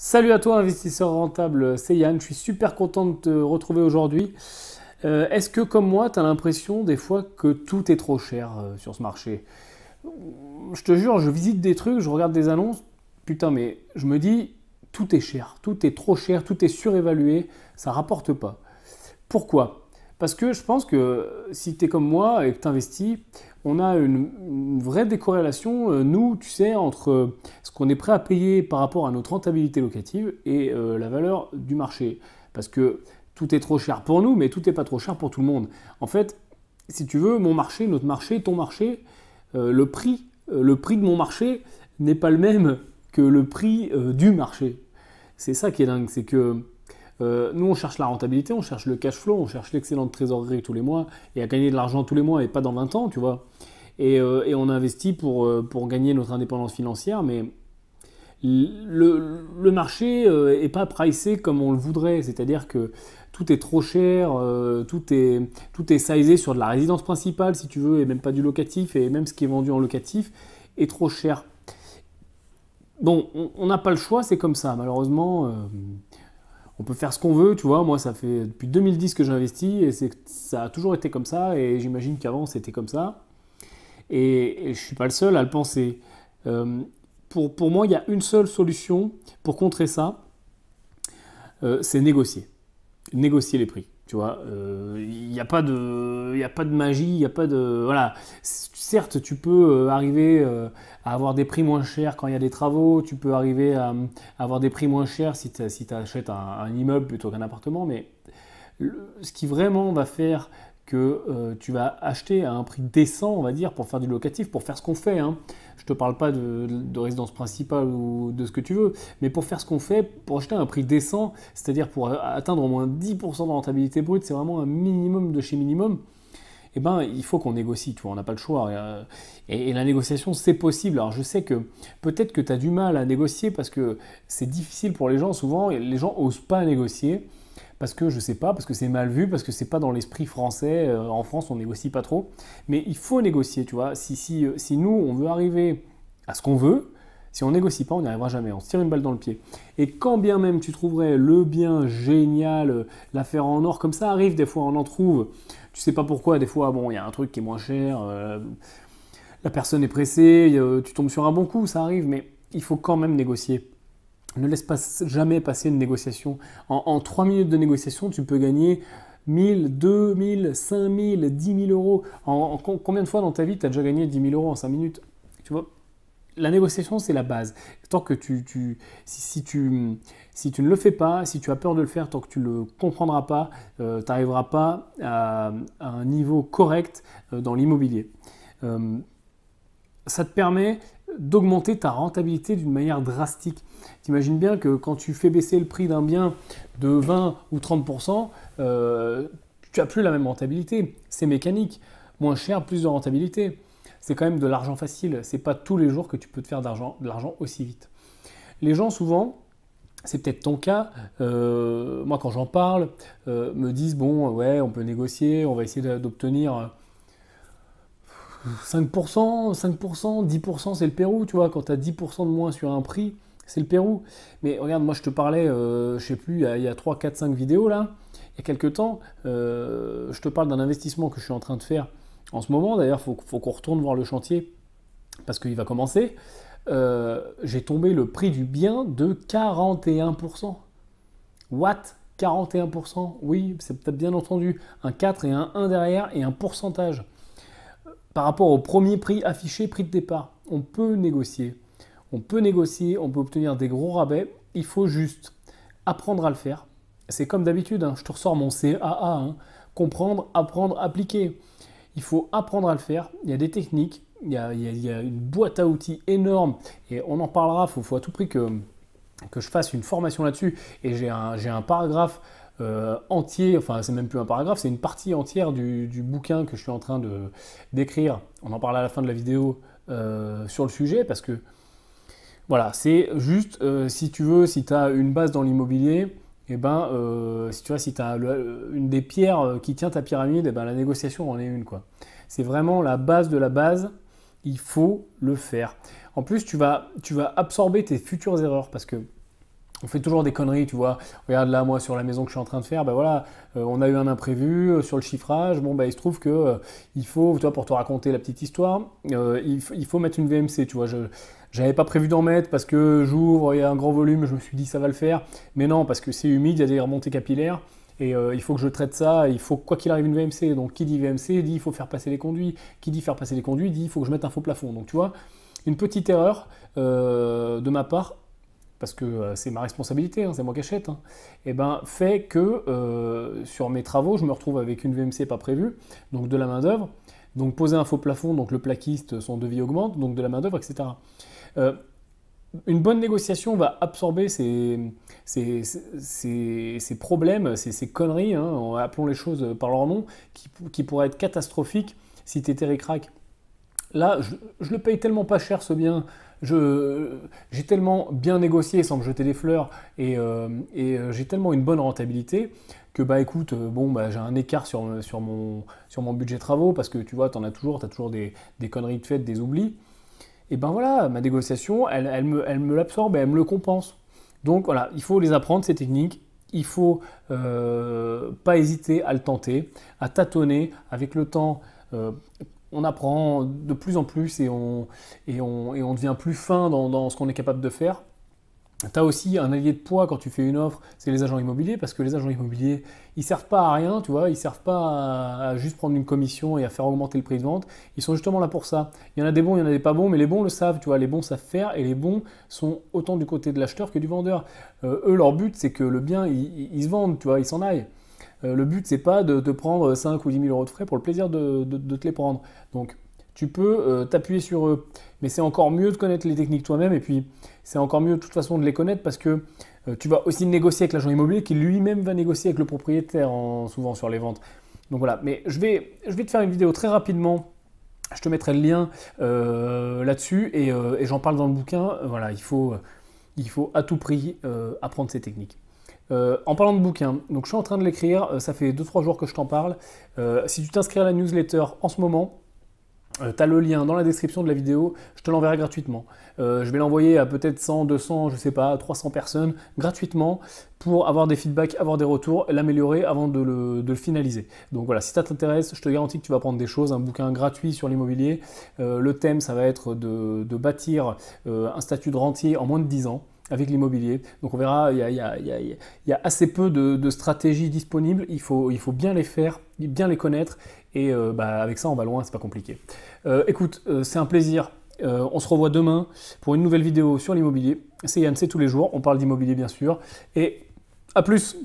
Salut à toi investisseur rentable, c'est Yann, je suis super content de te retrouver aujourd'hui. Euh, est-ce que comme moi, tu as l'impression des fois que tout est trop cher euh, sur ce marché Je te jure, je visite des trucs, je regarde des annonces, putain mais je me dis, tout est cher, tout est trop cher, tout est surévalué, ça rapporte pas. Pourquoi parce que je pense que si tu es comme moi et que tu investis, on a une, vraie décorrélation, euh, nous, tu sais, entre euh, ce qu'on est prêt à payer par rapport à notre rentabilité locative et euh, la valeur du marché. Parce que tout est trop cher pour nous, mais tout n'est pas trop cher pour tout le monde. En fait, si tu veux, mon marché, notre marché, ton marché, le prix, le prix de mon marché n'est pas le même que le prix du marché. C'est ça qui est dingue, c'est que euh, nous, on cherche la rentabilité, on cherche le cash flow, on cherche l'excellente trésorerie tous les mois et à gagner de l'argent tous les mois et pas dans 20 ans, tu vois. Et, euh, on investit pour, euh, pour gagner notre indépendance financière, mais le, marché est pas pricé comme on le voudrait, c'est-à-dire que tout est trop cher, tout, est, tout est sizé sur de la résidence principale, si tu veux, et même pas du locatif, et même ce qui est vendu en locatif est trop cher. Bon, on n'a pas le choix, c'est comme ça, malheureusement on peut faire ce qu'on veut, tu vois. Moi, ça fait depuis 2010 que j'investis et ça a toujours été comme ça. Et j'imagine qu'avant, c'était comme ça. Et, je ne suis pas le seul à le penser. Euh, pour, pour, moi, il y a une seule solution pour contrer ça, euh, c'est négocier. Négocier les prix. Tu vois, il euh, n'y a, pas de, y a pas de magie, il n'y a pas de. Voilà. Certes, tu peux euh, arriver euh, à avoir des prix moins chers quand il y a des travaux, tu peux arriver à, avoir des prix moins chers si tu achètes un, immeuble plutôt qu'un appartement, mais ce qui vraiment va faire que euh, tu vas acheter à un prix décent, on va dire, pour faire du locatif, pour faire ce qu'on fait. Hein. Je ne te parle pas de, résidence principale ou de ce que tu veux, mais pour faire ce qu'on fait, pour acheter à un prix décent, c'est-à-dire pour atteindre au moins 10% de rentabilité brute, c'est vraiment un minimum de chez minimum. Eh ben, il faut qu'on négocie, tu vois, on n'a pas le choix. Et, et la négociation, c'est possible. Alors je sais que peut-être que tu as du mal à négocier parce que c'est difficile pour les gens. Souvent, les gens n'osent pas négocier parce que je sais pas, parce que c'est mal vu, parce que c'est pas dans l'esprit français. Euh, en France, on négocie pas trop. Mais il faut négocier, tu vois. Si, si, euh, si nous, on veut arriver à ce qu'on veut, si on négocie pas, on n'y arrivera jamais. On se tire une balle dans le pied. Et quand bien même tu trouverais le bien génial, euh, l'affaire en or, comme ça arrive, des fois on en trouve. Tu sais pas pourquoi, des fois, bon, il y a un truc qui est moins cher, la personne est pressée, tu tombes sur un bon coup, ça arrive, mais il faut quand même négocier. Ne laisse pas, jamais passer une négociation. En, en 3 minutes de négociation, tu peux gagner 1000, 2000, 5000, 10 000 euros. En, combien de fois dans ta vie, tu as déjà gagné 10 000 euros en 5 minutes Tu vois la négociation, c'est la base. Tant que tu, si, tu, si tu ne le fais pas, si tu as peur de le faire, tant que tu ne le comprendras pas, euh, tu n'arriveras pas à, un niveau correct euh, dans l'immobilier. Euh, ça te permet d'augmenter ta rentabilité d'une manière drastique. T'imagines bien que quand tu fais baisser le prix d'un bien de 20 ou 30%, euh, tu n'as plus la même rentabilité. C'est mécanique. Moins cher, plus de rentabilité. C'est quand même de l'argent facile. C'est pas tous les jours que tu peux te faire de l'argent aussi vite. Les gens souvent, c'est peut-être ton cas. Euh, moi, quand j'en parle, euh, me disent bon, ouais, on peut négocier, on va essayer d'obtenir 5%, 5%, 10%, c'est le Pérou, tu vois. Quand tu as 10% de moins sur un prix, c'est le Pérou. Mais regarde, moi je te parlais, euh, je sais plus, il y a 3, 4, 5 vidéos là, il y a quelques temps, euh, je te parle d'un investissement que je suis en train de faire en ce moment. D'ailleurs, il faut, qu'on retourne voir le chantier parce qu'il va commencer. Euh, j'ai tombé le prix du bien de 41%. What 41%, oui, c'est peut-être bien entendu, un 4 et un 1 derrière et un pourcentage par rapport au premier prix affiché, prix de départ. On peut négocier. On peut négocier, on peut obtenir des gros rabais. Il faut juste apprendre à le faire. C'est comme d'habitude, hein. je te ressors mon CAA. Hein. Comprendre, apprendre, appliquer. Il faut apprendre à le faire. Il y a des techniques, il y a, une boîte à outils énorme. Et on en parlera, il faut, à tout prix que, que je fasse une formation là-dessus. Et j'ai un, un paragraphe euh, entier, enfin c'est même plus un paragraphe, c'est une partie entière du, du, bouquin que je suis en train de d'écrire. On en parle à la fin de la vidéo euh, sur le sujet parce que voilà, c'est juste euh, si tu veux, si tu as une base dans l'immobilier, et eh ben si tu vois, si tu as une des pierres qui tient ta pyramide, et eh ben la négociation en est une quoi. C'est vraiment la base de la base, il faut le faire. En plus, tu vas, tu vas absorber tes futures erreurs parce que on fait toujours des conneries, tu vois. Regarde là, moi, sur la maison que je suis en train de faire, ben voilà, euh, on a eu un imprévu euh, sur le chiffrage. Bon, ben il se trouve que euh, il faut, toi, pour te raconter la petite histoire, il, faut mettre une VMC, tu vois. Je n'avais pas prévu d'en mettre parce que j'ouvre, il y a un grand volume, je me suis dit ça va le faire. Mais non, parce que c'est humide, il y a des remontées capillaires. Et il faut que je traite ça, il faut quoi qu'il arrive une VMC. Donc qui dit VMC dit il faut faire passer les conduits. Qui dit faire passer les conduits dit il faut que je mette un faux plafond. Donc tu vois, une petite erreur de ma part parce que euh, c'est ma responsabilité, hein, c'est moi qui achète, et hein. eh ben fait que euh, sur mes travaux, je me retrouve avec une VMC pas prévue, donc de la main-d'œuvre, donc poser un faux plafond, donc le plaquiste, son devis augmente, donc de la main-d'œuvre, etc. Euh, une bonne négociation va absorber ces, ces, ces, problèmes, ces, conneries, hein, appelons les choses par leur nom, qui, qui pourraient être catastrophiques si tu étais Là, je, je, le paye tellement pas cher ce bien j'ai tellement bien négocié sans me jeter des fleurs et, euh, euh, j'ai tellement une bonne rentabilité que bah écoute, euh, bon bah j'ai un écart sur, sur, mon, sur mon budget travaux parce que tu vois, en as toujours, t'as toujours des, des conneries de faites, des oublis. Et ben voilà, ma négociation, elle, elle me, elle me l'absorbe et elle me le compense. Donc voilà, il faut les apprendre ces techniques, il faut pas hésiter à le tenter, à tâtonner avec le temps on apprend de plus en plus et on, et on, devient plus fin dans, ce qu'on est capable de faire. Tu as aussi un allié de poids quand tu fais une offre, c'est les agents immobiliers, parce que les agents immobiliers, ils servent pas à rien, tu vois, ils servent pas à, juste prendre une commission et à faire augmenter le prix de vente. Ils sont justement là pour ça. Il y en a des bons, il y en a des pas bons, mais les bons le savent, tu vois, les bons savent faire et les bons sont autant du côté de l'acheteur que du vendeur. Euh, eux, leur but, c'est que le bien, ils se vendent, tu vois, ils s'en aillent. Euh, le but, c'est pas de te prendre 5 ou 10 000 euros de frais pour le plaisir de, te les prendre. Donc, tu peux euh, t'appuyer sur eux. Mais c'est encore mieux de connaître les techniques toi-même et puis c'est encore mieux de toute façon de les connaître parce que euh, tu vas aussi négocier avec l'agent immobilier qui lui-même va négocier avec le propriétaire souvent sur les ventes. Donc voilà, mais je vais, te faire une vidéo très rapidement. Je te mettrai le lien là-dessus et, j'en parle dans le bouquin. Voilà, il faut à tout prix apprendre ces techniques. Euh, en parlant de bouquin, donc je suis en train de l'écrire, euh, ça fait 2-3 jours que je t'en parle. Euh, si tu t'inscris à la newsletter en ce moment, tu as le lien dans la description de la vidéo, je te l'enverrai gratuitement. je vais l'envoyer à peut-être 100, 200, je ne sais pas, 300 personnes gratuitement pour avoir des feedbacks, avoir des retours, l'améliorer avant de le, finaliser. Donc voilà, si ça t'intéresse, je te garantis que tu vas prendre des choses, un bouquin gratuit sur l'immobilier. le thème, ça va être de, de bâtir un statut de rentier en moins de 10 ans avec l'immobilier. Donc on verra, il y, a, assez peu de, stratégies disponibles, il faut, il faut bien les faire, bien les connaître, et euh, bah, avec ça on va loin, c'est pas compliqué. Euh, écoute, euh, c'est un plaisir, on se revoit demain pour une nouvelle vidéo sur l'immobilier. C'est Yann, tous les jours, on parle d'immobilier bien sûr, et à plus